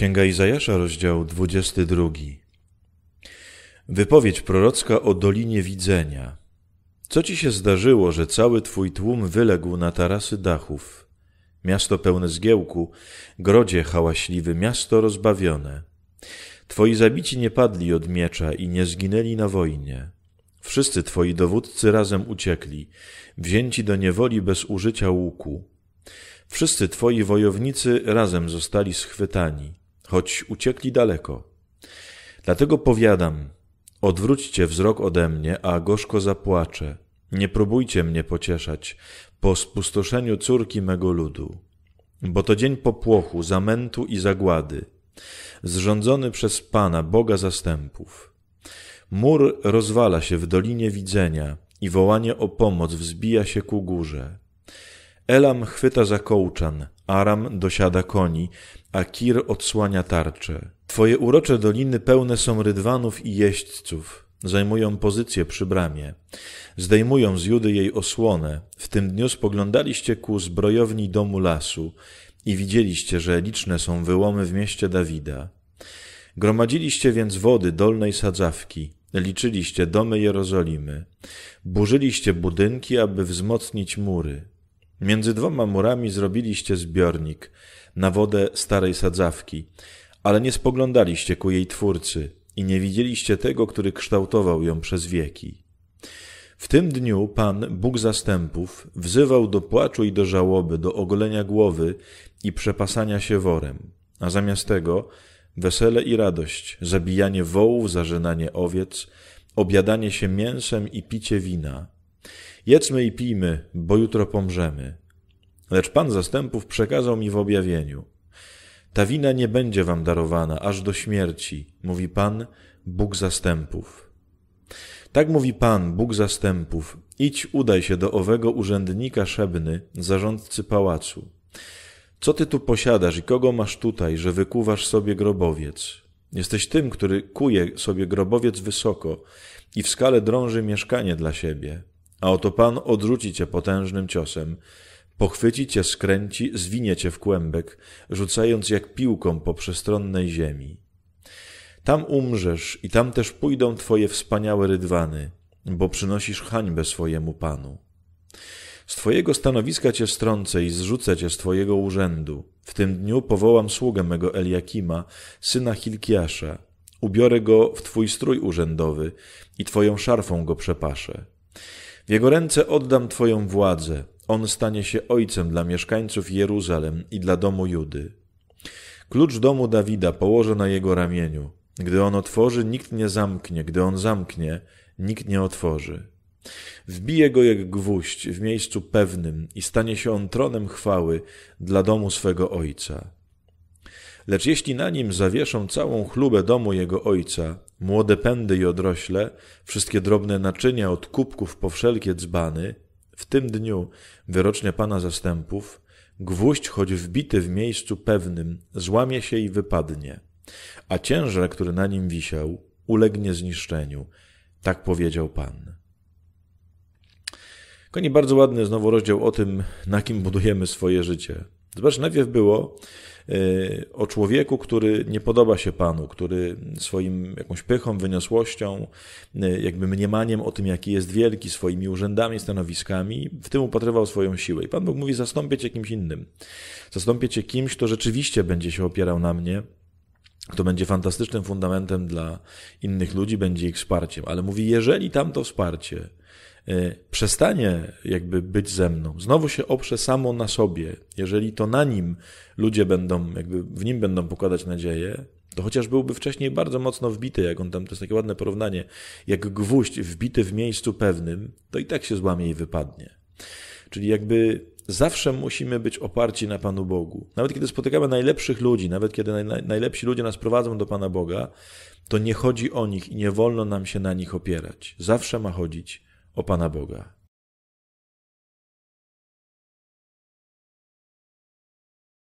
Księga Izajasza, rozdział 22. Wypowiedź prorocka o Dolinie Widzenia. Co ci się zdarzyło, że cały twój tłum wyległ na tarasy dachów? Miasto pełne zgiełku, grodzie hałaśliwy, miasto rozbawione. Twoi zabici nie padli od miecza i nie zginęli na wojnie. Wszyscy twoi dowódcy razem uciekli, wzięci do niewoli bez użycia łuku. Wszyscy twoi wojownicy razem zostali schwytani choć uciekli daleko. Dlatego powiadam, odwróćcie wzrok ode mnie, a gorzko zapłaczę. Nie próbujcie mnie pocieszać po spustoszeniu córki mego ludu, bo to dzień popłochu, zamętu i zagłady, zrządzony przez Pana, Boga zastępów. Mur rozwala się w dolinie widzenia i wołanie o pomoc wzbija się ku górze. Elam chwyta za kołczan, Aram dosiada koni, a Kir odsłania tarcze. Twoje urocze doliny pełne są rydwanów i jeźdźców. Zajmują pozycję przy bramie. Zdejmują z Judy jej osłonę. W tym dniu spoglądaliście ku zbrojowni domu lasu i widzieliście, że liczne są wyłomy w mieście Dawida. Gromadziliście więc wody dolnej sadzawki, liczyliście domy Jerozolimy, burzyliście budynki, aby wzmocnić mury. Między dwoma murami zrobiliście zbiornik na wodę starej sadzawki, ale nie spoglądaliście ku jej twórcy i nie widzieliście tego, który kształtował ją przez wieki. W tym dniu Pan, Bóg zastępów, wzywał do płaczu i do żałoby, do ogolenia głowy i przepasania się worem, a zamiast tego wesele i radość, zabijanie wołów, zażynanie owiec, obiadanie się mięsem i picie wina – Jedzmy i pijmy, bo jutro pomrzemy. Lecz Pan zastępów przekazał mi w objawieniu. Ta wina nie będzie wam darowana aż do śmierci, mówi Pan, Bóg zastępów. Tak mówi Pan, Bóg zastępów, idź udaj się do owego urzędnika Szebny, zarządcy pałacu. Co ty tu posiadasz i kogo masz tutaj, że wykuwasz sobie grobowiec? Jesteś tym, który kuje sobie grobowiec wysoko i w skale drąży mieszkanie dla siebie a oto Pan odrzuci cię potężnym ciosem, pochwyci cię, skręci, zwinie cię w kłębek, rzucając jak piłką po przestronnej ziemi. Tam umrzesz i tam też pójdą twoje wspaniałe rydwany, bo przynosisz hańbę swojemu Panu. Z twojego stanowiska cię strącę i zrzucę cię z twojego urzędu. W tym dniu powołam sługę mego Eliakima, syna Hilkiasza. Ubiorę go w twój strój urzędowy i twoją szarfą go przepaszę. W jego ręce oddam Twoją władzę. On stanie się ojcem dla mieszkańców Jeruzalem i dla domu Judy. Klucz domu Dawida położę na jego ramieniu. Gdy on otworzy, nikt nie zamknie, gdy on zamknie, nikt nie otworzy. Wbije go jak gwóźdź w miejscu pewnym i stanie się on tronem chwały dla domu swego ojca. Lecz jeśli na nim zawieszą całą chlubę domu jego ojca, młode pędy i odrośle, wszystkie drobne naczynia od kubków po wszelkie dzbany, w tym dniu wyrocznia Pana zastępów, gwóźdź, choć wbity w miejscu pewnym, złamie się i wypadnie, a ciężar, który na nim wisiał, ulegnie zniszczeniu. Tak powiedział Pan. Koni, bardzo ładny znowu rozdział o tym, na kim budujemy swoje życie. Zobacz, najpierw było Y, o człowieku, który nie podoba się Panu, który swoim jakąś pychą, wyniosłością, y, jakby mniemaniem o tym, jaki jest wielki, swoimi urzędami, stanowiskami, w tym upatrywał swoją siłę. I Pan Bóg mówi, zastąpię cię kimś innym. Zastąpię cię kimś, kto rzeczywiście będzie się opierał na mnie, to będzie fantastycznym fundamentem dla innych ludzi, będzie ich wsparciem. Ale mówi, jeżeli tamto wsparcie e, przestanie jakby być ze mną, znowu się oprze samo na sobie, jeżeli to na nim ludzie będą, jakby w nim będą pokładać nadzieję, to chociaż byłby wcześniej bardzo mocno wbity, jak on tam, to jest takie ładne porównanie, jak gwóźdź wbity w miejscu pewnym, to i tak się złamie i wypadnie. Czyli jakby zawsze musimy być oparci na Panu Bogu. Nawet kiedy spotykamy najlepszych ludzi, nawet kiedy najlepsi ludzie nas prowadzą do Pana Boga, to nie chodzi o nich i nie wolno nam się na nich opierać. Zawsze ma chodzić o Pana Boga.